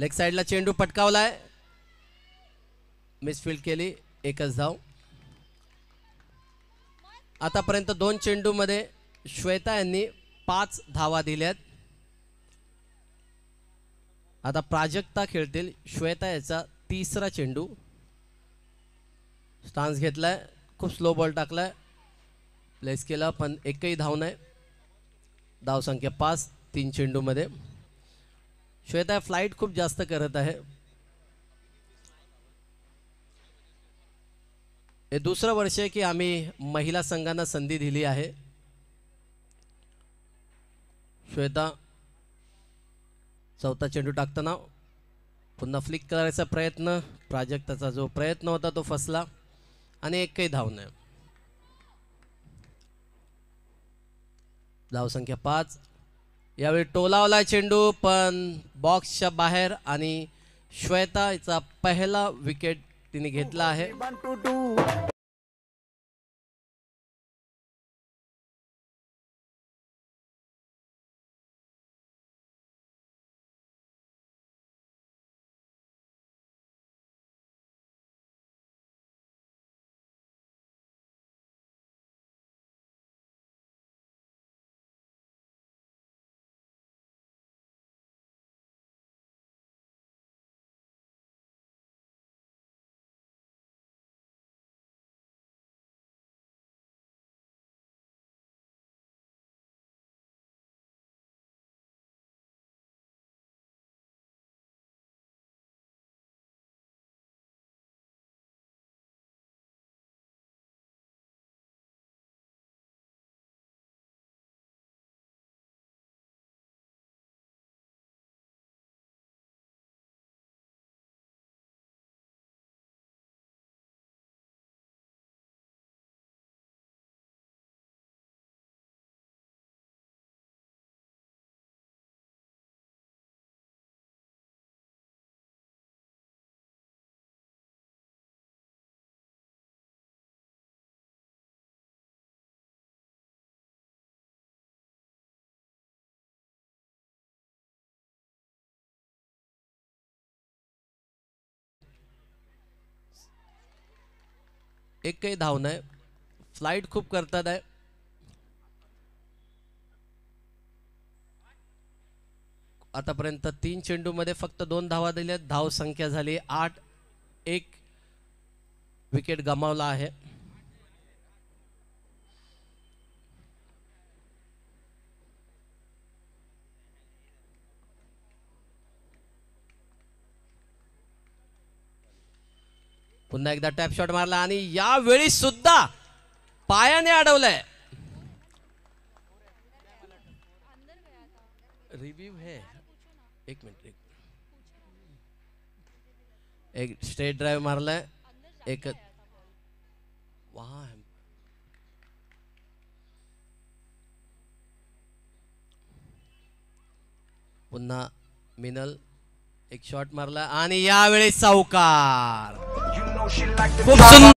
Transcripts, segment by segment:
Leg साईडला चेंडू पटकावलाय misfield केली एकच धाव आतापर्यंत दोन चेंडू चेंडूमध्ये श्वेता यांनी पाच धावा दिल्यात आता प्राजक्ता खेळतील श्वेता याचा तिसरा चेंडू स्टान्स घेतलाय खूप स्लो बॉल टाकलाय प्लेस केला पण एकही धाव नाही धावसंख्या पाच तीन चेंडूमध्ये श्वेता फ्लाईट खूप जास्त करत आहे हे दुसरं वर्ष आहे की आम्ही महिला संघांना संधी दिली आहे श्वेता चौथा चेंडू टाकताना पुन्हा फ्लिक करायचा प्रयत्न प्राजक्ताचा जो प्रयत्न होता तो फसला आणि एक धावणे धाव नाही धावसंख्या पाच यावेळी टोलावला चेंडू पण बॉक्सच्या बाहेर आणि श्वेता हिचा पहिला विकेट तिने घेतला आहे एक काही धावणं आहे फ्लाईट खूप करतात आहे आतापर्यंत तीन मध्ये फक्त दोन धावा दिल्या धाव संख्या झाली आठ एक विकेट गमावला आहे पुन्हा एकदा टॅप शॉट मारला आणि यावेळी सुद्धा पायाने अडवलंय रिव्ह्यू हे एक मिनिट एक स्ट्रेट ड्राइव मारलाय एक है पुन्हा मिनल एक शॉट मारला आणि यावेळी साऊकार 무슨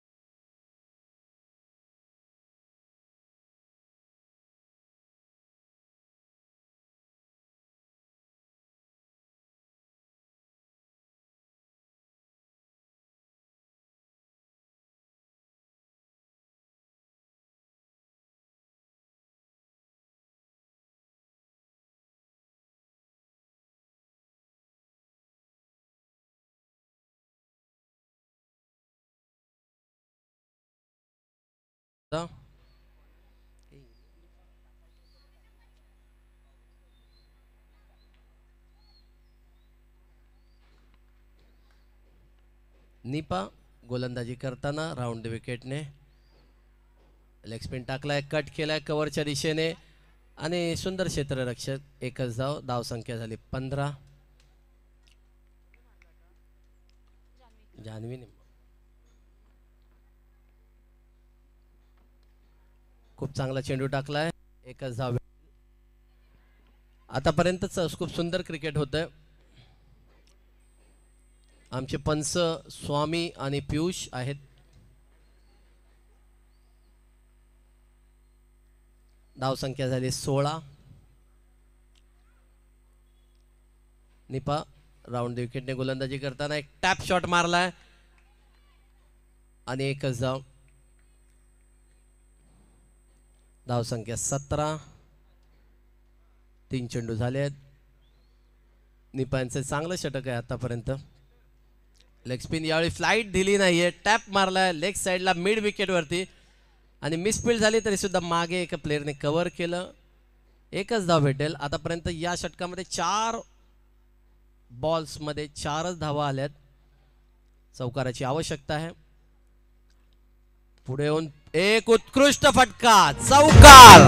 Tá? निपा गोलंदाजी करताना राऊंड विकेटने लेगस्पिन टाकलाय कट केलाय कवरच्या दिशेने आणि सुंदर क्षेत्ररक्षक एकच धाव संख्या झाली पंधरा जान्हवी खूप चांगला चेंडू टाकलाय एकच धाव आतापर्यंतच खूप सुंदर क्रिकेट होतंय आमचे पंच स्वामी आणि पियुष आहेत धावसंख्या झाली सोळा निपा राऊंड विकेटने गोलंदाजी करताना एक टॅप शॉट मारलाय आणि एकच जाव धाव संख्या सतरा तीन चेंडू झाले आहेत निपायचं चांगलं षटक आहे आतापर्यंत लेग स्पिन यावेळी फ्लाईट दिली नाही आहे टॅप मारलाय लेग साईडला मिड विकेटवरती आणि मिसफील्ड झाली तरी सुद्धा मागे एका प्लेअरने कव्हर केलं एकच धाव भेटेल आतापर्यंत या षटकामध्ये चार बॉल्समध्ये चारच धावा आल्यात चौकाराची आवश्यकता आहे पुढे येऊन एक उत्कृष्ट फटका चौकार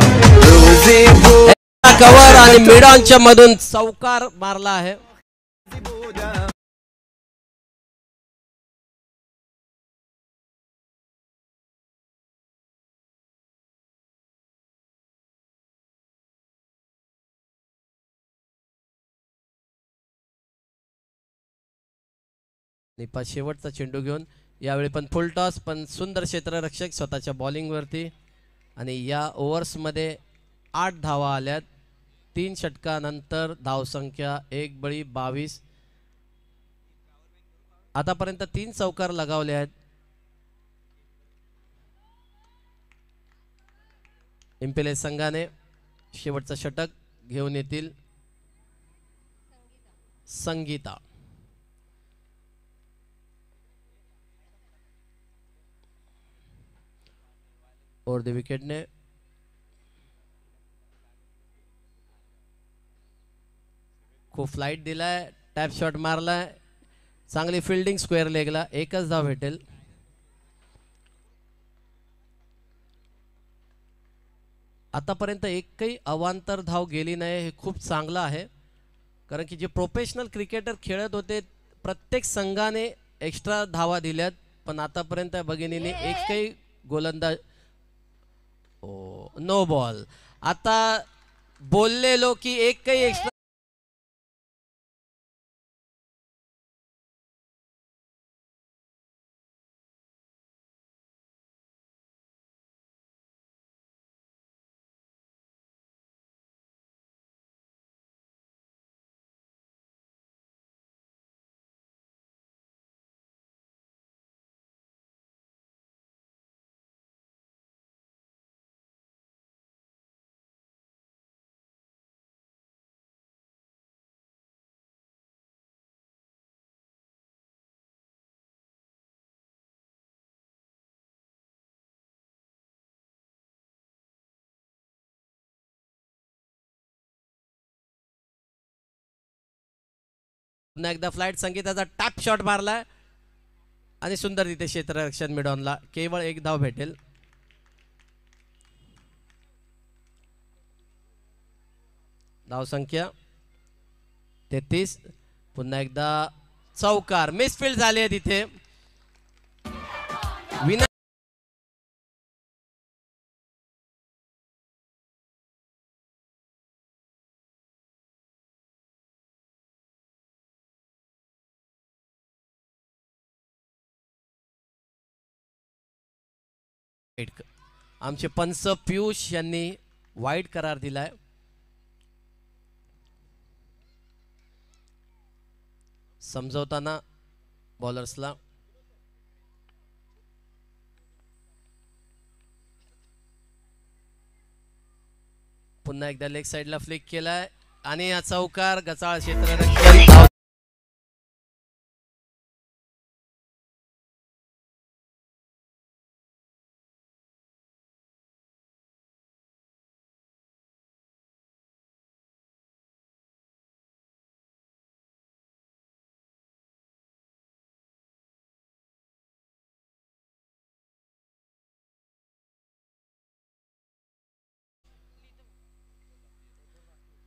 कवर आणि मिडॉनच्या मधून चौकार मारला आहे निपा शेवटचा चेंडू घेऊन यावेळी पण फुल टॉस पण सुंदर क्षेत्ररक्षक स्वतःच्या बॉलिंगवरती आणि या ओव्हर्समध्ये आठ धावा आल्यात तीन षटकानंतर धावसंख्या एक बळी बावीस आतापर्यंत तीन चौकार लगावले आहेत इम्पेले संघाने शेवटचं षटक घेऊन येतील संगीता और द विकेट ने खूप फ्लाईट दिलाय टॅप शॉट मारलाय चांगली फिल्डिंग स्क्वेअर लेगला एकच धाव भेटेल आतापर्यंत एकही अवांतर धाव गेली नाही हे खूप चांगलं आहे कारण की जे प्रोफेशनल क्रिकेटर खेळत होते प्रत्येक संघाने एक्स्ट्रा धावा दिल्यात पण आतापर्यंत भगिनीने एकही गोलंदाज नो बॉल आता बोललेलो की एक काही एक्स्ट्रा पुन्हा एकदा फ्लाईट संगीताचा टॅप शॉट मारला आणि सुंदर तिथे क्षेत्ररक्षण ला केवळ एक धाव भेटेल संख्या तेहतीस पुन्हा एकदा चौकार मिसफिल्ड झाले तिथे विना आमचे पंच पियुष यांनी वाईट करार दिलाय समजवताना बॉलर्सला पुन्हा एकदा लेग साइडला फ्लिक केलाय आणि या चौकार गचाळ क्षेत्र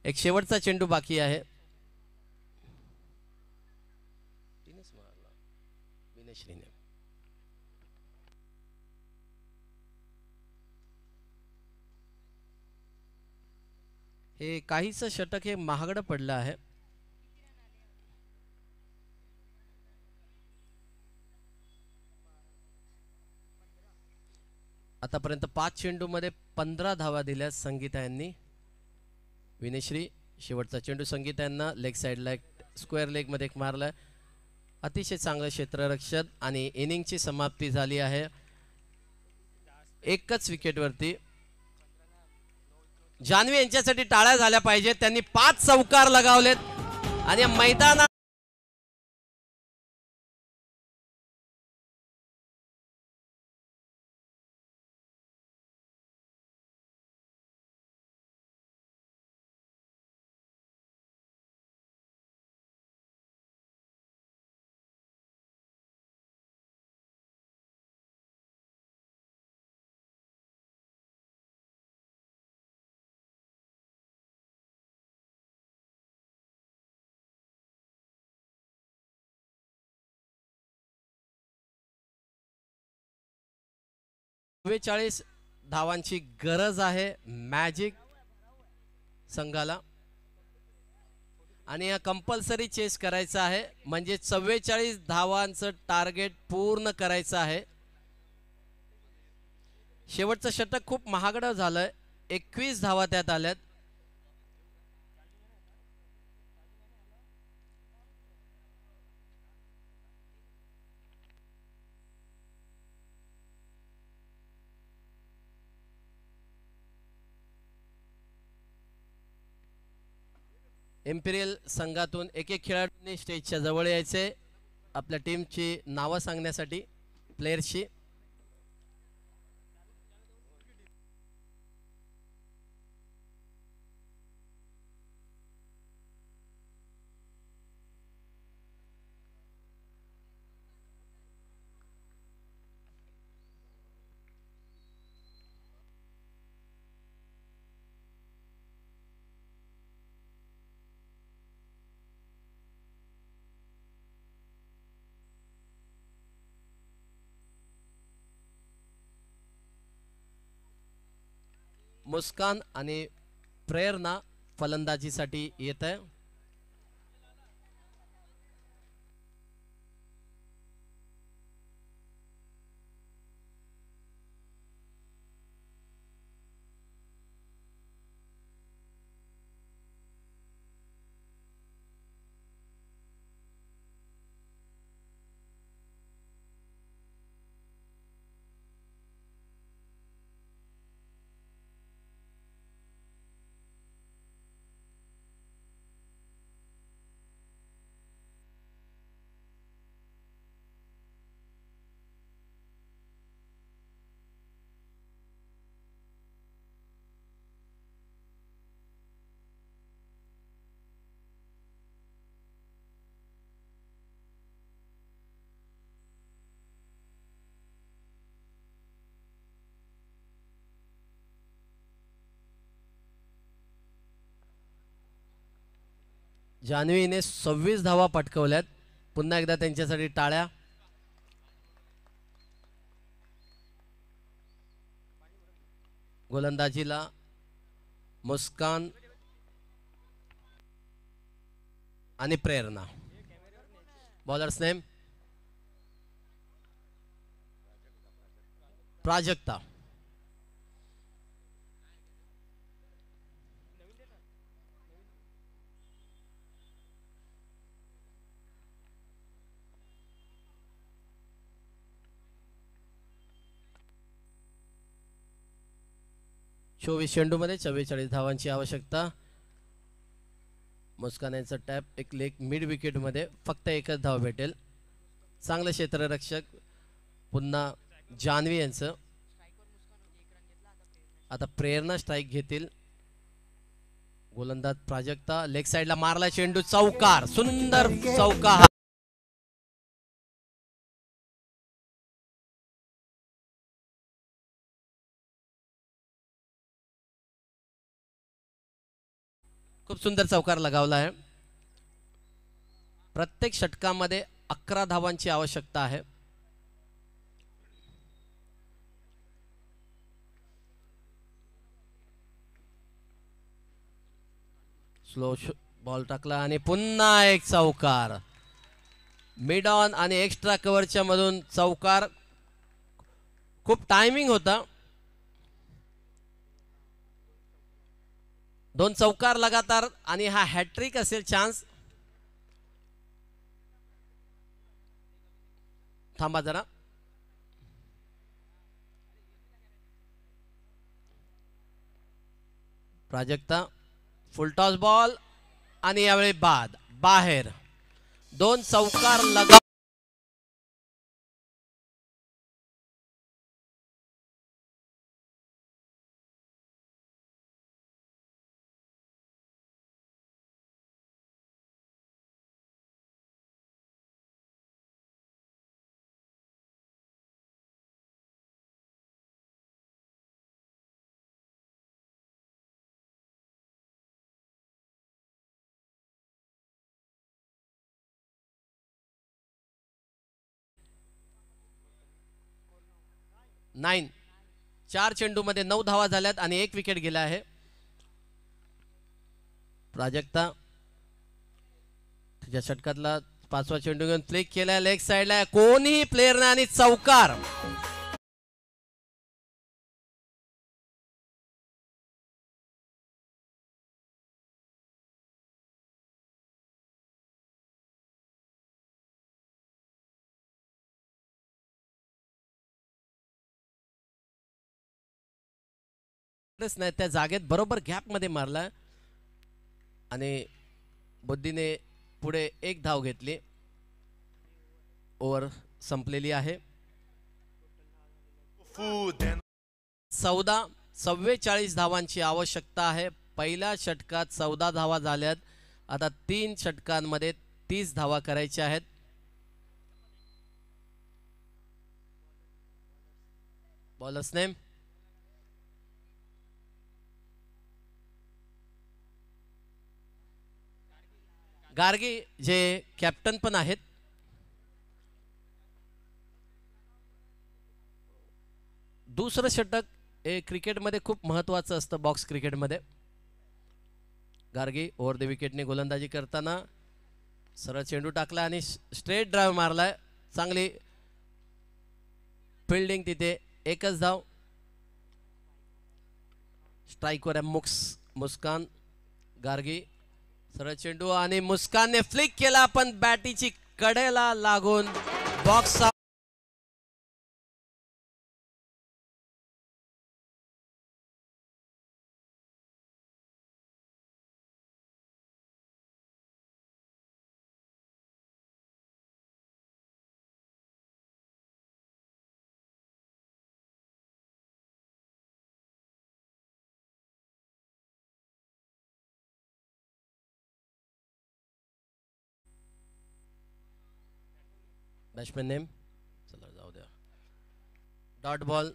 एक शेवटचा चेंडू बाकी आहे हे काहीच षटक हे महागडं पडलं आहे आतापर्यंत पाच चेंडू मध्ये पंधरा धावा दिल्या संगीता यांनी विनेश्री शेवटचा चेंडू संगीत यांना लेग साईडला एक स्क्वेअर लेगमध्ये एक मारला अतिशय चांगलं क्षेत्ररक्षण आणि इनिंगची समाप्ती झाली आहे एकच विकेटवरती जान्हवी यांच्यासाठी टाळ्या झाल्या पाहिजेत त्यांनी पाच चौकार लगावलेत आणि मैदानात चव्वेचाळीस धावांची गरज आहे मॅजिक संघाला आणि हा कंपल्सरी चेस करायचा आहे म्हणजे चव्वेचाळीस धावांचं टार्गेट पूर्ण करायचं आहे शेवटचं षटक खूप महागडं झालंय एकवीस धावा त्यात आल्यात एम्पिरियल संघातून एक एक खेळाडूंनी स्टेजच्या जवळ यायचे आपल्या टीमची नावं सांगण्यासाठी प्लेयर्सची मुस्कान आणि प्रेरणा फलंदाजीसाठी येत आहे जान्हवीने सव्वीस धावा पटकवल्यात पुन्हा एकदा त्यांच्यासाठी टाळ्या गोलंदाजीला मुस्कान आणि प्रेरणा बॉलर्स नेम प्राजक्ता चोवीस चेंडूमध्ये चव्वेचाळीस धावांची आवश्यकता मुस्कान यांचा टॅप एक लेग मिड विकेटमध्ये फक्त एकच धाव भेटेल चांगलं क्षेत्ररक्षक पुन्हा जानवी यांचं आता प्रेरणा स्ट्राईक घेतील गोलंदाज प्राजक्ता लेग साइडला मारला चेंडू चौकार सुंदर चौकार खूप सुंदर चौकार लगावला आहे प्रत्येक षटकामध्ये अकरा धावांची आवश्यकता आहे स्लो बॉल टाकला आणि पुन्हा एक चौकार मिड ऑन आणि एक्स्ट्रा कवरच्या मधून चौकार खूप टायमिंग होता दोन चौकार लगातार आणि हा हॅट्रिक असेल चान्स थांबा जरा प्राजक्ता टॉस बॉल आणि यावेळी बाद बाहेर दोन चौकार लगा नाईन चार चेंडूमध्ये नऊ धावा झाल्यात आणि एक विकेट गेला आहे प्राजक्ता तिच्या षटकातला पाचवा चेंडू घेऊन क्लिक केलाय लेग साइडला कोणीही प्लेअर नाही आणि चौकार मारलंच त्या जागेत बरोबर गॅपमध्ये मारला आणि बुद्धीने पुढे एक धाव घेतली ओव्हर संपलेली आहे चौदा चव्वेचाळीस धावांची आवश्यकता आहे पहिल्या षटकात चौदा धावा झाल्यात आता तीन षटकांमध्ये तीस धावा करायच्या आहेत बॉलर्स गार्गी जे कॅप्टन पण आहेत दुसरं षटक हे क्रिकेटमध्ये खूप महत्त्वाचं असतं बॉक्स क्रिकेटमध्ये गार्गी ओव्हर द विकेटने गोलंदाजी करताना सरळ चेंडू टाकला आणि स्ट्रेट ड्राईव्ह मारला चांगली फिल्डिंग तिथे एकच धाव स्ट्राईकवर आहे मुक्स मुस्कान गार्गी सरळ चेंडू आणि मुस्कानने फ्लिक केला पण बॅटीची कडेला लागून बॉक्स बॅट्समॅन नेम चला जाऊ द्या डॉट बॉल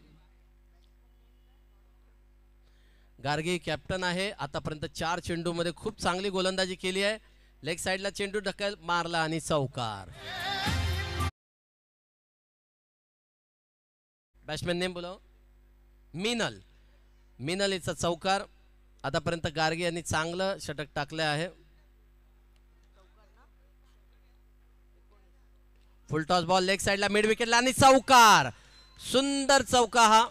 गार्गे कॅप्टन आहे आतापर्यंत चार चेंडूमध्ये खूप चांगली गोलंदाजी केली आहे लेग साईडला चेंडू ढकल मारला आणि चौकार बॅट्समॅन नेम बोलाव मिनल मिनल याचा चौकार आतापर्यंत गार्गे यांनी चांगलं षटक टाकलं आहे फुल टॉस बॉल लेग साईडला मिड विकेटला आणि चौकार सुंदर चौका हा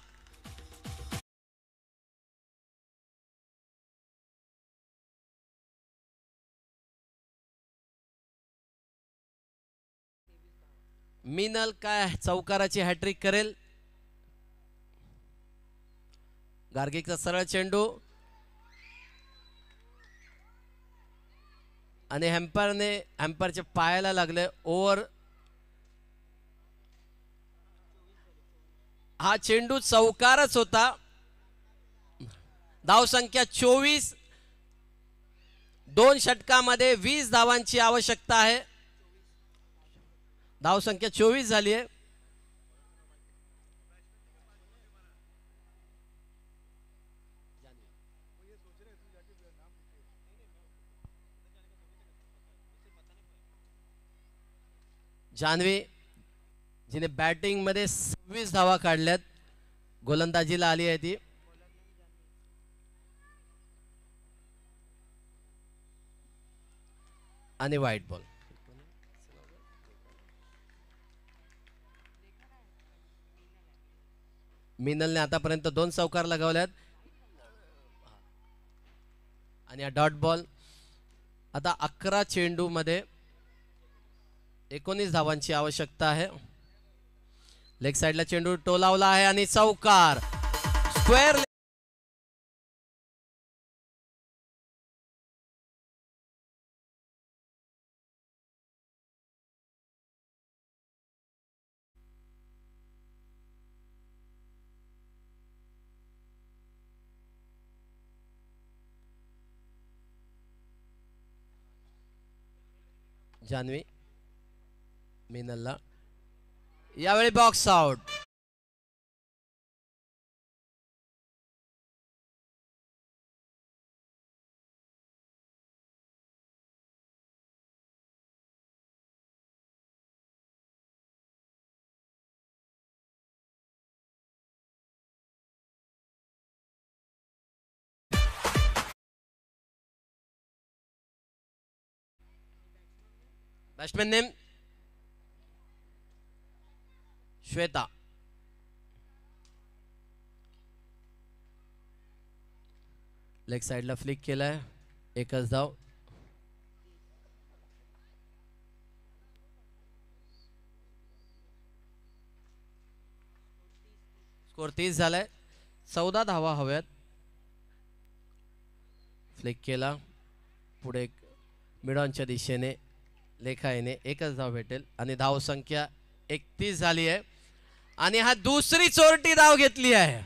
मिनल काय चौकाराची हॅट्रिक करेल गार्गिकचा सरळ चेंडू आणि हॅम्परने चे पायाला लागले ओवर हा चेंडू चौकारच होता धावसंख्या चोवीस दोन षटकामध्ये वीस धावांची आवश्यकता आहे धावसंख्या चोवीस झाली आहे जानवी जिने बॅटिंगमध्ये एकवीस धावा काढल्यात गोलंदाजीला आली आहे ती आणि व्हाईट बॉल मिनलने आतापर्यंत दोन चौकार लगावल्यात आणि हा डॉट बॉल आता अकरा चेंडू मध्ये एकोणीस धावांची आवश्यकता आहे लेग साईडला चेंडू टोलावला आहे आणि चौकार स्क्वेअर जान्हवी मेनल्ला यावेळी box out Best man name Shweta leg साईडला फ्लिक केलाय एकच धाव स्कोर तीस झालाय चौदा धावा हव्यात फ्लिक केला पुढे मिडॉनच्या दिशेने लेखायने एकच धाव भेटेल आणि धाव संख्या एकतीस झाली आहे आणि हा दुसरी चोरटी धाव घेतली आहे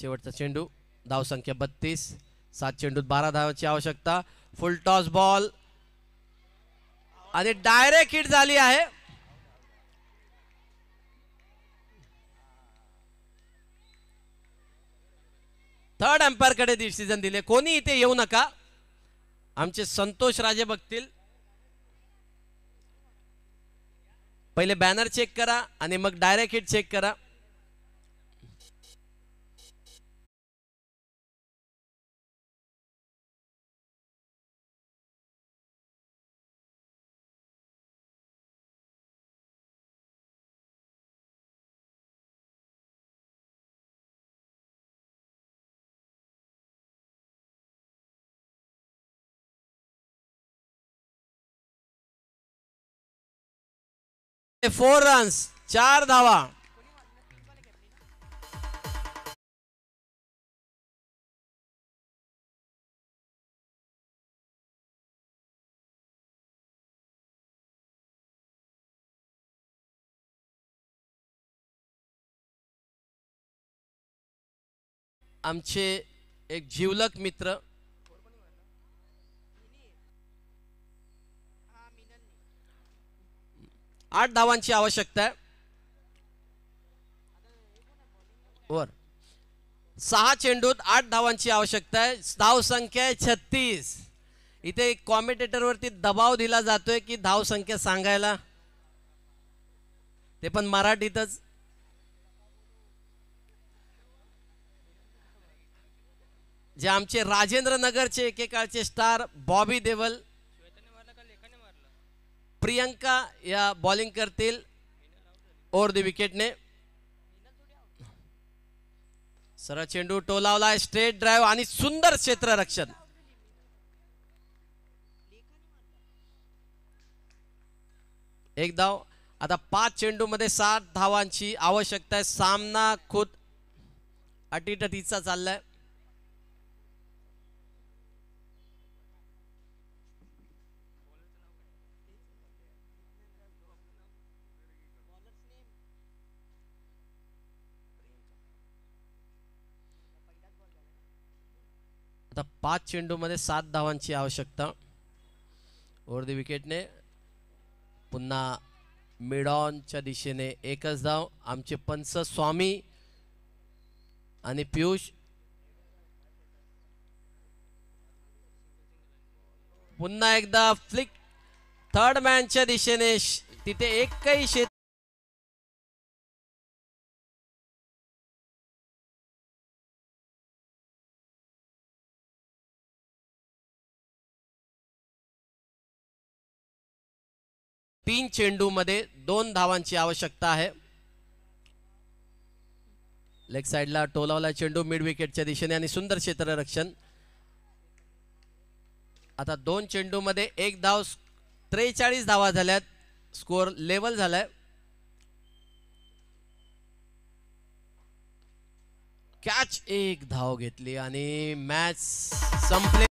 शेवटचा चेंडू धाव संख्या बत्तीस सात चेंडूत बारा धावाची आवश्यकता फुल टॉस बॉल आणि डायरेक्ट हिट झाली आहे थर्ड कड़े डिसिजन दिले कोणी इथे येऊ नका आमचे संतोष राजे बघतील पहिले बॅनर चेक करा आणि मग डायरेक्ट हिट चेक करा फोर रन्स चार धावा आमचे एक जीवलक मित्र आठ धावांची आवश्यकता आहे वर सहा चेंडूत आठ धावांची आवश्यकता आहे संख्या आहे छत्तीस इथे वरती दबाव दिला जातोय की धाव संख्या सांगायला ते पण मराठीतच जे आमचे राजेंद्र नगरचे एकेकाळचे स्टार बॉबी देवल प्रियंका या बॉलिंग करतील ओर दी विकेटने सरळ चेंडू टोलावला स्ट्रेट ड्राईव्ह आणि सुंदर क्षेत्ररक्षण एक धाव आता पाच मध्ये सात धावांची आवश्यकता आहे सामना खुद अटीटटीचा चाललाय आता पाच चेंडूमध्ये सात धावांची आवश्यकता ओवर द विकेटने पुन्हा मिडॉनच्या दिशेने एकच धाव आमचे पंच स्वामी आणि पियुष पुन्हा एकदा फ्लिक थर्ड मॅनच्या दिशेने तिथे एकही शेत तीन चेंडू मध्ये दोन धावांची आवश्यकता आहे लेग साइडला टोलावला चेंडू मिड विकेटच्या दिशेने आणि सुंदर क्षेत्ररक्षण आता दोन चेंडू मध्ये एक धाव त्रेचाळीस धावा झाल्यात स्कोर लेवल झालाय कॅच एक धाव घेतली आणि मॅच संपले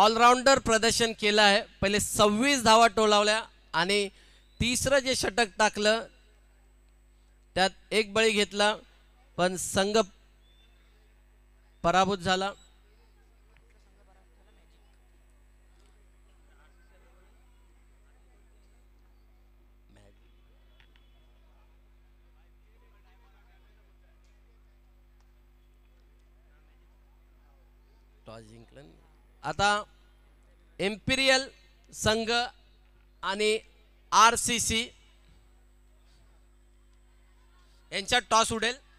ऑलराउंडर प्रदर्शन केलं आहे पहिले सव्वीस धावा टोलावल्या आणि तिसरं जे षटक टाकलं त्यात एक बळी घेतला पण संघ पराभूत झाला आता एम्पिरियल संघ आणि आर सी सी यांच्यात टॉस उडेल